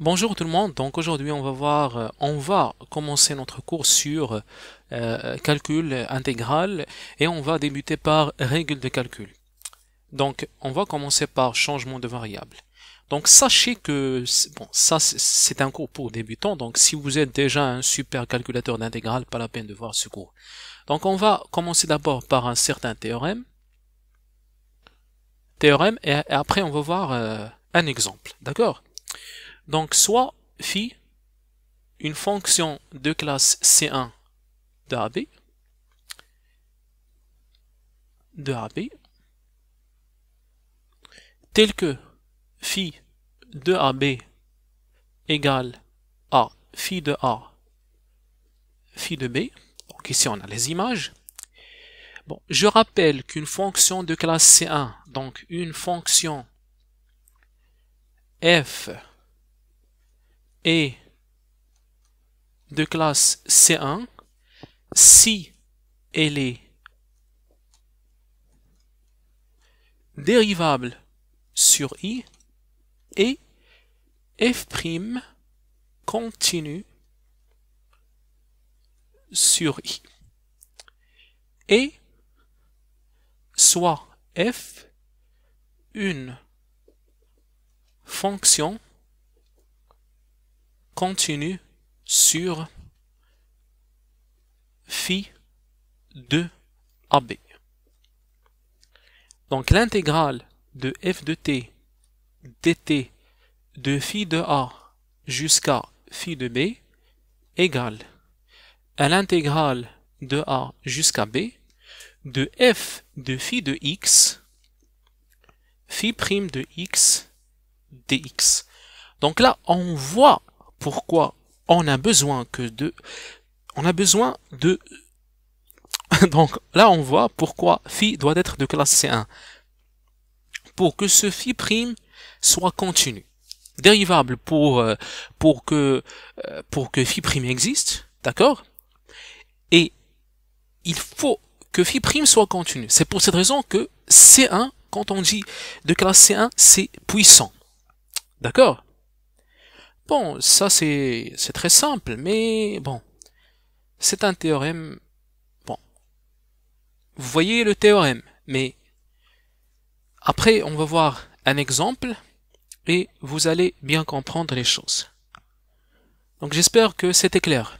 Bonjour tout le monde, donc aujourd'hui on va voir, euh, on va commencer notre cours sur euh, calcul intégral et on va débuter par règles de calcul. Donc on va commencer par changement de variable. Donc sachez que, bon ça c'est un cours pour débutants, donc si vous êtes déjà un super calculateur d'intégrale, pas la peine de voir ce cours. Donc on va commencer d'abord par un certain théorème, théorème et après on va voir euh, un exemple, d'accord donc, soit phi, une fonction de classe C1 de AB, de AB, telle que phi de AB égale à phi de A, phi de B. Donc ici on a les images. Bon, je rappelle qu'une fonction de classe C1, donc une fonction f et de classe C1 si elle est dérivable sur i et f' prime continue sur i et soit f une fonction continue sur phi de AB. Donc l'intégrale de f de t dt de phi de A jusqu'à phi de B égale à l'intégrale de A jusqu'à B de f de phi de x phi prime de x dx. Donc là, on voit pourquoi on a besoin que de... On a besoin de... Donc là on voit pourquoi phi doit être de classe C1. Pour que ce phi prime soit continu. Dérivable pour, euh, pour, que, euh, pour que phi prime existe, d'accord Et il faut que phi prime soit continu. C'est pour cette raison que C1, quand on dit de classe C1, c'est puissant. D'accord Bon, ça c'est très simple, mais bon, c'est un théorème... Bon, vous voyez le théorème, mais après on va voir un exemple et vous allez bien comprendre les choses. Donc j'espère que c'était clair.